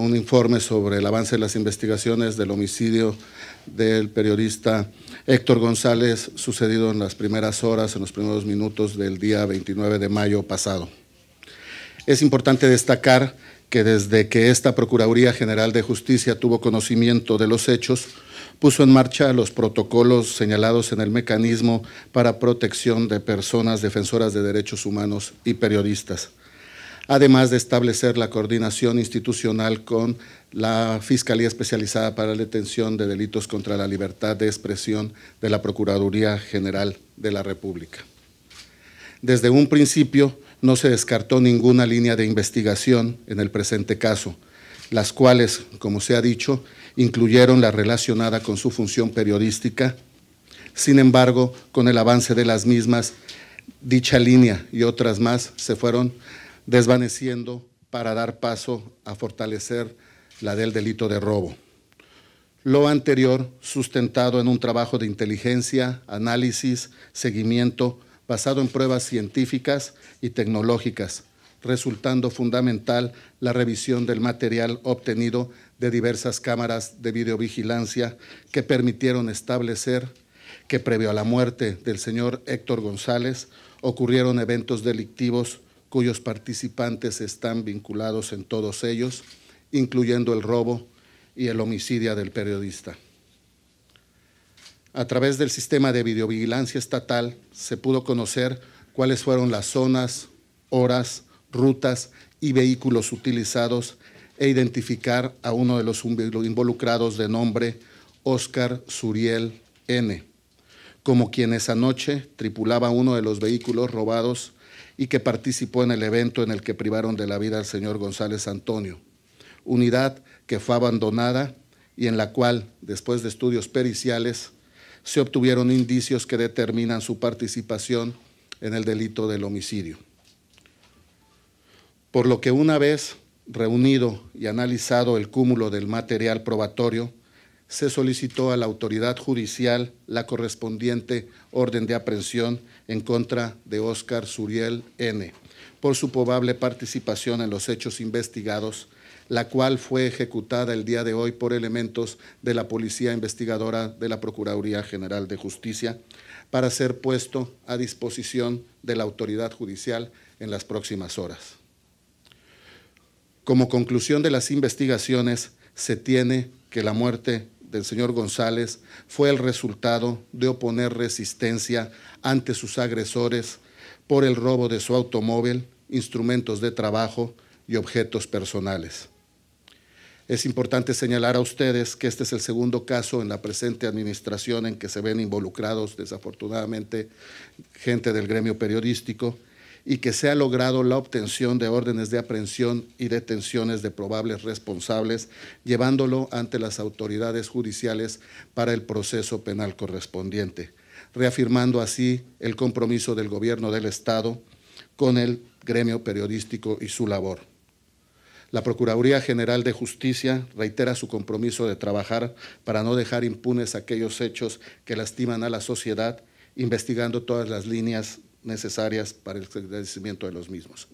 un informe sobre el avance de las investigaciones del homicidio del periodista Héctor González sucedido en las primeras horas, en los primeros minutos del día 29 de mayo pasado. Es importante destacar que desde que esta Procuraduría General de Justicia tuvo conocimiento de los hechos, puso en marcha los protocolos señalados en el mecanismo para protección de personas defensoras de derechos humanos y periodistas además de establecer la coordinación institucional con la Fiscalía Especializada para la Detención de Delitos contra la Libertad de Expresión de la Procuraduría General de la República. Desde un principio no se descartó ninguna línea de investigación en el presente caso, las cuales, como se ha dicho, incluyeron la relacionada con su función periodística. Sin embargo, con el avance de las mismas, dicha línea y otras más se fueron desvaneciendo para dar paso a fortalecer la del delito de robo. Lo anterior sustentado en un trabajo de inteligencia, análisis, seguimiento, basado en pruebas científicas y tecnológicas, resultando fundamental la revisión del material obtenido de diversas cámaras de videovigilancia que permitieron establecer que previo a la muerte del señor Héctor González ocurrieron eventos delictivos cuyos participantes están vinculados en todos ellos, incluyendo el robo y el homicidio del periodista. A través del sistema de videovigilancia estatal se pudo conocer cuáles fueron las zonas, horas, rutas y vehículos utilizados e identificar a uno de los involucrados de nombre Oscar Suriel N, como quien esa noche tripulaba uno de los vehículos robados y que participó en el evento en el que privaron de la vida al señor González Antonio, unidad que fue abandonada y en la cual, después de estudios periciales, se obtuvieron indicios que determinan su participación en el delito del homicidio. Por lo que una vez reunido y analizado el cúmulo del material probatorio, se solicitó a la autoridad judicial la correspondiente orden de aprehensión en contra de Óscar Suriel N. por su probable participación en los hechos investigados, la cual fue ejecutada el día de hoy por elementos de la Policía Investigadora de la Procuraduría General de Justicia, para ser puesto a disposición de la autoridad judicial en las próximas horas. Como conclusión de las investigaciones, se tiene que la muerte del señor González fue el resultado de oponer resistencia ante sus agresores por el robo de su automóvil, instrumentos de trabajo y objetos personales. Es importante señalar a ustedes que este es el segundo caso en la presente administración en que se ven involucrados, desafortunadamente, gente del gremio periodístico y que se ha logrado la obtención de órdenes de aprehensión y detenciones de probables responsables, llevándolo ante las autoridades judiciales para el proceso penal correspondiente, reafirmando así el compromiso del Gobierno del Estado con el gremio periodístico y su labor. La Procuraduría General de Justicia reitera su compromiso de trabajar para no dejar impunes aquellos hechos que lastiman a la sociedad, investigando todas las líneas necesarias para el establecimiento de los mismos.